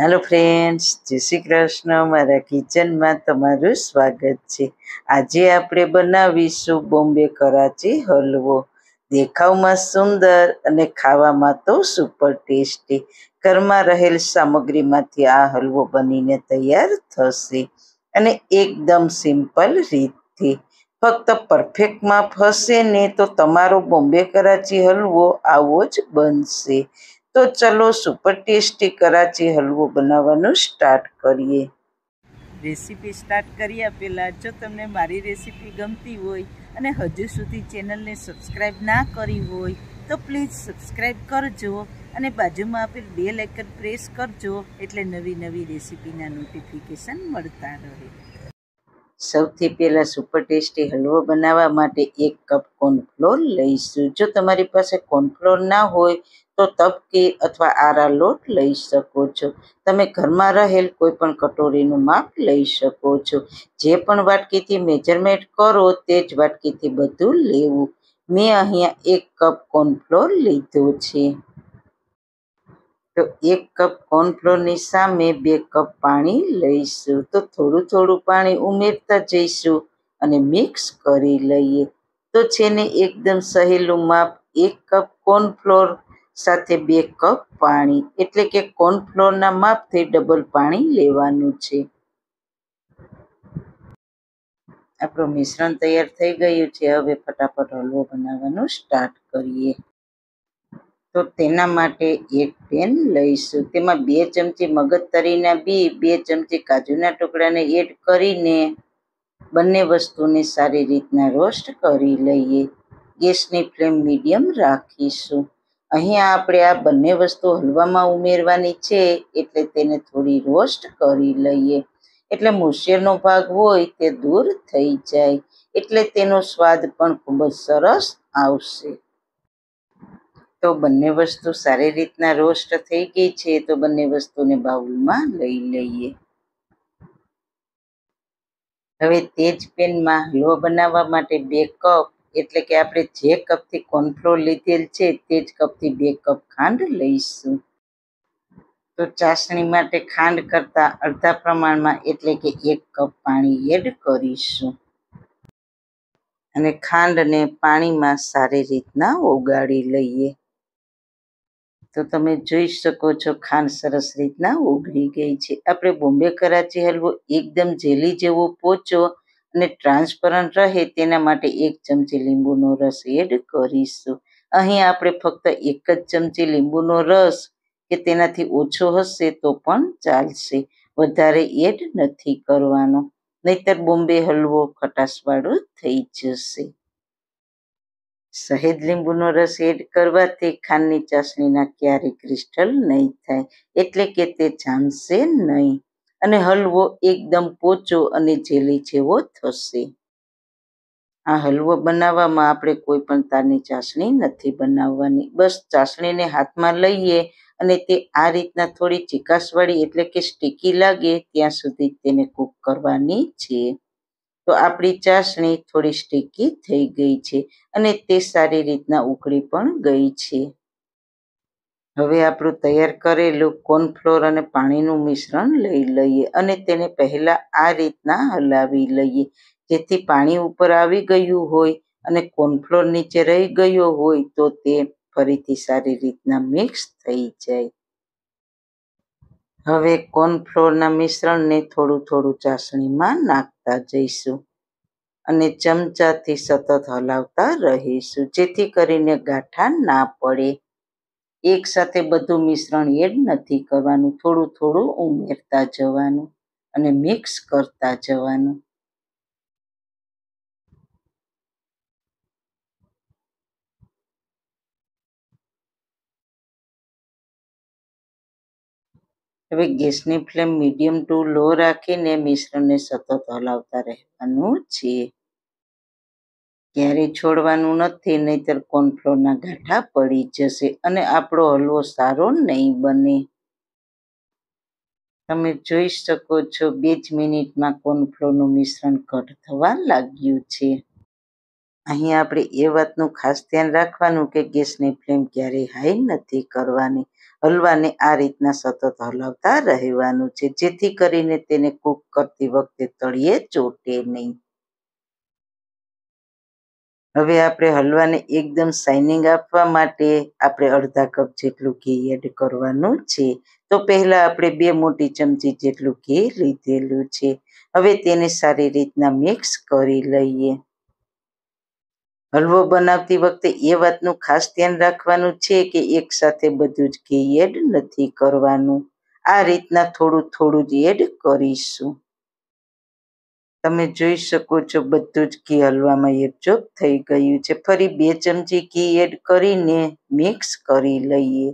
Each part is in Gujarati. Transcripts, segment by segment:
હેલો ફ્રેન્ડ્સ જય શ્રી કૃષ્ણ મારા કિચનમાં તમારું સ્વાગત છે આજે આપણે બનાવીશું બોમ્બે કરાચી હલવો દેખાવમાં સુંદર અને ખાવામાં તો સુપર ટેસ્ટી ઘરમાં રહેલ સામગ્રીમાંથી આ હલવો બનીને તૈયાર થશે અને એકદમ સિમ્પલ રીતથી ફક્ત પરફેક્ટમાં ફસે ને તો તમારો બોમ્બે કરાચી હલવો આવો જ બનશે તો ચલો સુપર ટેસ્ટી કરાચી હલવો બનાવવાનું સ્ટાર્ટ કરીએ રેસીપી સ્ટાર્ટ કરી આપેલા જો તમને મારી રેસીપી ગમતી હોય અને હજુ સુધી ચેનલને સબસ્ક્રાઈબ ના કરી હોય તો પ્લીઝ સબસ્ક્રાઈબ કરજો અને બાજુમાં આપેલ બે લેકર પ્રેસ કરજો એટલે નવી નવી રેસીપીના નોટિફિકેશન મળતા રહે સૌથી પહેલાં સુપર ટેસ્ટી હલવો બનાવવા માટે એક કપ કોર્નફ્લોર લઈશું જો તમારી પાસે કોર્નફ્લોર ના હોય તો તપકી અથવા આરા લોટ લઈ શકો છો તમે ઘરમાં રહેલ કોઈ પણ કટોરીનું માપ લઈ શકો છો જે પણ વાટકીથી મેજરમેન્ટ કરો તે જ વાટકીથી બધું લેવું મેં અહીંયા એક કપ કોર્નફ્લોર લીધો છે તો એક કપ કોર્નફ્લોરની સામે બે કપ પાણી લઈશું તો થોડું થોડું પાણી ઉમેરતા જઈશું અને મિક્સ કરી લઈએ તો છે ને એકદમ સહેલું માપ એક કપ કોર્નફ્લોર સાથે બે કપ પાણી એટલે કે કોર્નફ્લોરના માપથી ડબલ પાણી લેવાનું છે આપણું મિશ્રણ તૈયાર થઈ ગયું છે હવે ફટાફટ હલવો બનાવવાનું સ્ટાર્ટ કરીએ તો તેના માટે એક પેન લઈશું તેમાં બે ચમચી મગજતરીના બી બે ચમચી કાજુના ટુકડાને એડ કરીને બંને વસ્તુને સારી રીતના રોસ્ટ કરી લઈએ ગેસની ફ્લેમ મીડિયમ રાખીશું અહીંયા આપણે આ બંને વસ્તુ હલવામાં ઉમેરવાની છે એટલે તેને થોડી રોસ્ટ કરી લઈએ એટલે મુશેરનો ભાગ હોય તે દૂર થઈ જાય એટલે તેનો સ્વાદ પણ ખૂબ જ સરસ આવશે તો બંને વસ્તુ સારી રીતના રોસ્ટ થઈ ગઈ છે તો બંને વસ્તુને બાઉલમાં લઈ લઈએ હવે તે જ પેનમાં હલવો બનાવવા માટે બે કપ એટલે કે આપણે જે કપથી કોર્નફ્લોર લીધેલ છે તે જ કપથી બે કપ ખાંડ લઈશું તો ચાસણી માટે ખાંડ કરતાં અડધા પ્રમાણમાં એટલે કે એક કપ પાણી એડ કરીશું અને ખાંડને પાણીમાં સારી રીતના ઓગાળી લઈએ તો તમે જોઈ શકો છો ખાંડ સરસ રીતના ઓગળી ગઈ છે આપણે બોમ્બે કરાચી હલવો એકદમ જેલી જેવો પોચો અને ટ્રાન્સપરન્ટ રહે તેના માટે એક ચમચી લીંબુનો રસ એડ કરીશું અહીં આપણે ફક્ત એક જ ચમચી લીંબુનો રસ કે તેનાથી ઓછો હશે તો પણ ચાલશે વધારે એડ નથી કરવાનો નહીતર બોમ્બે હલવો ખટાશવાળો થઈ જશે શહેદ લીંબુનો રસ એડ કરવાથી ખાંડની ચાસણીના ક્યારેય ક્રિસ્ટલ નહીં થાય એટલે કે તે જામશે નહીં અને હલવો એકદમ પોચો અને જેલી જેવો થશે આ હલવો બનાવવામાં આપણે કોઈ પણ તારની ચાસણી નથી બનાવવાની બસ ચાસણીને હાથમાં લઈએ અને તે આ રીતના થોડી ચીકાશવાળી એટલે કે સ્ટીકી લાગે ત્યાં સુધી તેને કૂક કરવાની છે તો આપણી ચાસણી થોડી સ્ટીકી થઈ ગઈ છે અને તે સારી રીતના ઉકળી પણ ગઈ છે હવે આપણું તૈયાર કરેલું કોર્નફ્લોર અને પાણીનું મિશ્રણ લઈ લઈએ અને તેને પહેલાં આ રીતના હલાવી લઈએ જેથી પાણી ઉપર આવી ગયું હોય અને કોર્નફ્લોર નીચે રહી ગયો હોય તો તે ફરીથી સારી રીતના મિક્સ થઈ જાય હવે કોર્નફ્લોરના મિશ્રણને થોડું થોડું ચાસણીમાં નાખ નાખતા જઈશું અને ચમચાથી સતત હલાવતા રહીશું જેથી કરીને ગાંઠા ના પડે એકસાથે બધું મિશ્રણ એડ નથી કરવાનું થોડું થોડું ઉમેરતા જવાનું અને મિક્સ કરતા જવાનું હવે ગેસની ફ્લેમ મીડિયમ ટુ લો રાખીને મિશ્રણને સતત હલાવતા રહેવાનું છે ક્યારેય છોડવાનું નથી નહીતર કોર્નફ્લોરના ગાંઠા પડી જશે અને આપણો હલવો સારો નહીં બને તમે જોઈ શકો છો બે જ મિનિટમાં કોર્નફ્લોરનું મિશ્રણ ઘટ થવા લાગ્યું છે અહીં આપણે એ વાતનું ખાસ ધ્યાન રાખવાનું કે ગેસની ફ્લેમ ક્યારેય હાઈ નથી કરવાની હલવાને આ રીતના સતત હલાવતા રહેવાનું છે જેથી કરીને તેને કૂક કરતી વખતે તળિયે ચોટે નહીં હવે આપણે હલવાને એકદમ શાઇનિંગ આપવા માટે આપણે અડધા કપ જેટલું ઘી એડ કરવાનું છે તો પહેલાં આપણે બે મોટી ચમચી જેટલું ઘી લીધેલું છે હવે તેને સારી રીતના મિક્સ કરી લઈએ હલવો બનાવતી વખતે એ વાતનું ખાસ ધ્યાન રાખવાનું છે કે એક સાથે બધું જ ઘી એડ નથી કરવાનું આ રીતના થોડું થોડું જ એડ કરીશું તમે જોઈ શકો છો બધું જ ઘી હલવામાં એબજોબ થઈ ગયું છે ફરી બે ચમચી ઘી એડ કરીને મિક્સ કરી લઈએ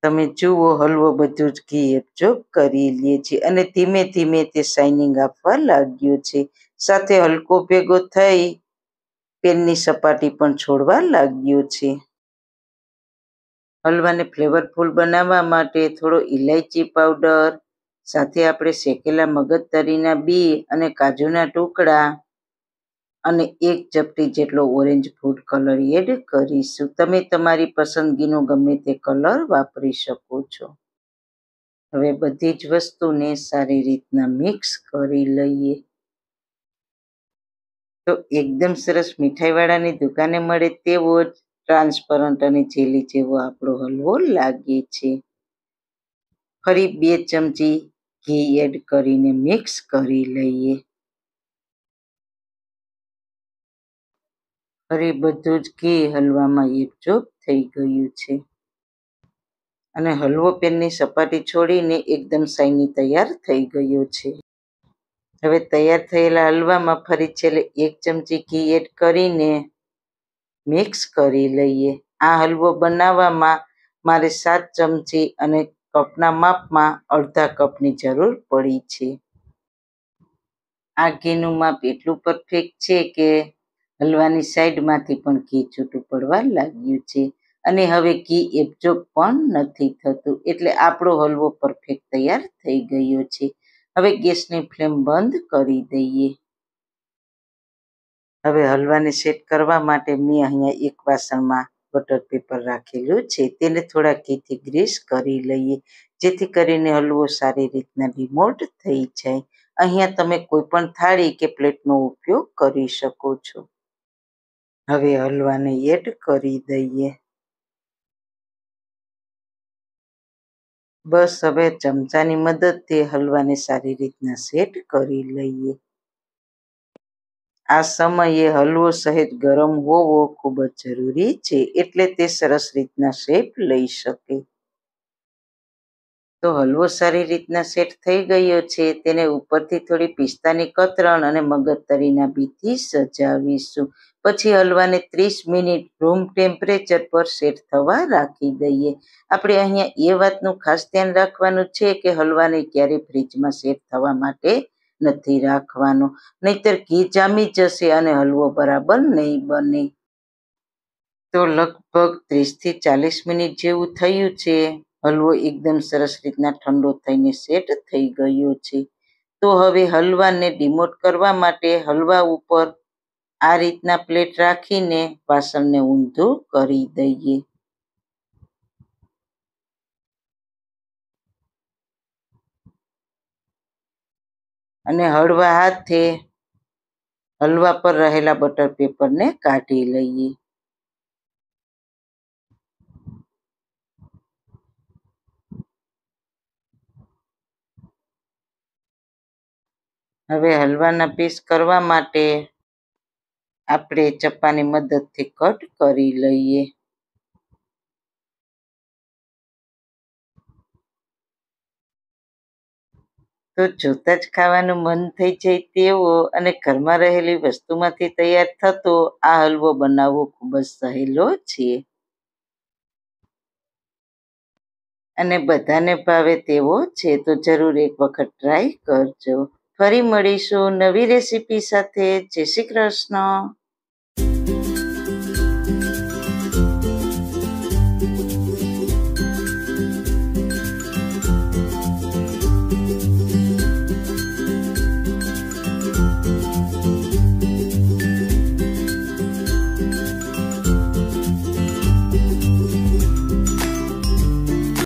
તમે જુઓ હલવો બધું જ ઘી એબજોબ કરી લઈએ છીએ અને ધીમે ધીમે તે શાઇનિંગ આપવા લાગ્યું છે સાથે હલકો ભેગો થઈ પેનની સપાટી પણ છોડવા લાગ્યો છે હલવાને ફ્લેવરફુલ બનાવવા માટે થોડો ઇલાયચી પાવડર સાથે આપણે શેકેલા મગજતરીના બી અને કાજુના ટુકડા અને એક ચપટી જેટલો ઓરેન્જ ફૂડ કલર એડ કરીશું તમે તમારી પસંદગીનો ગમે તે કલર વાપરી શકો છો હવે બધી જ વસ્તુને સારી રીતના મિક્સ કરી લઈએ તો એકદમ સરસ મીઠાઈવાળાની દુકાને મળે તેવો જ ટ્રાન્સપરન્ટ અને જેલી જેવો આપણો હલવો લાગે છે ફરી બે ચમચી ઘી એડ કરીને મિક્સ કરી લઈએ ફરી બધું જ ઘી હલવામાં એકજોબ થઈ ગયું છે અને હલવો પેનની સપાટી છોડીને એકદમ શાઇની તૈયાર થઈ ગયો છે હવે તૈયાર થયેલા હલવામાં ફરી છેલ્લે એક ચમચી ઘી એડ કરીને મિક્સ કરી લઈએ આ હલવો બનાવવામાં મારે સાત ચમચી અને કપના માપમાં અડધા કપની જરૂર પડી છે આ ઘીનું માપ એટલું પરફેક્ટ છે કે હલવાની સાઈડમાંથી પણ ઘી છૂટું પડવા લાગ્યું છે અને હવે ઘી એબ્જોબ પણ નથી થતું એટલે આપણો હલવો પરફેક્ટ તૈયાર થઈ ગયો છે હવે ગેસની ફ્લેમ બંધ કરી દઈએ હવે હલવાને સેટ કરવા માટે મેં અહીંયા એક વાસણમાં બટર પેપર રાખેલું છે તેને થોડા ઘીથી ગ્રીસ કરી લઈએ જેથી કરીને હલવો સારી રીતના ડિમોલ્ટ થઈ જાય અહીંયા તમે કોઈ પણ થાળી કે પ્લેટનો ઉપયોગ કરી શકો છો હવે હલવાને એડ કરી દઈએ બસ હવે ચમચાની મદદથી હલવાને સારી રીતના સેટ કરી લઈએ આ સમયે હલવો સહેજ ગરમ હોવો ખૂબ જ જરૂરી છે એટલે તે સરસ રીતના શેપ લઈ શકે તો હલવો સારી રીતના સેટ થઈ ગયો છે તેને ઉપરથી થોડી પિસ્તાની કતરણ અને મગજતરીના બીથી સજાવીશું પછી હલવાને ત્રીસ મિનિટ રૂમ ટેમ્પરેચર પર સેટ થવા રાખી દઈએ આપણે અહીંયા એ વાતનું ખાસ ધ્યાન રાખવાનું છે કે હલવાને ક્યારેય ફ્રીજમાં સેટ થવા માટે નથી રાખવાનો નહીતર ઘી જામી જશે અને હલવો બરાબર નહીં બને તો લગભગ ત્રીસથી ચાલીસ મિનિટ જેવું થયું છે હલવો એકદમ સરસ રીતના ઠંડો થઈને સેટ થઈ ગયો છે તો હવે હલવાને ડિમોટ કરવા માટે હલવા ઉપર આ રીતના પ્લેટ રાખીને વાસણને ઊંધું કરી દઈએ અને હળવા હાથે હલવા પર રહેલા બટર પેપરને કાઢી લઈએ હવે હલવાના પીસ કરવા માટે આપણે ચપ્પાની મદદથી કટ કરી લઈએ તો જોતા જ ખાવાનું મન થઈ જાય તેવો અને ઘરમાં રહેલી વસ્તુમાંથી તૈયાર થતો આ હલવો બનાવવો ખૂબ જ સહેલો છે અને બધાને ભાવે તેવો છે તો જરૂર એક વખત ટ્રાય કરજો ફરી મળીશું નવી રેસીપી સાથે જય શ્રી કૃષ્ણ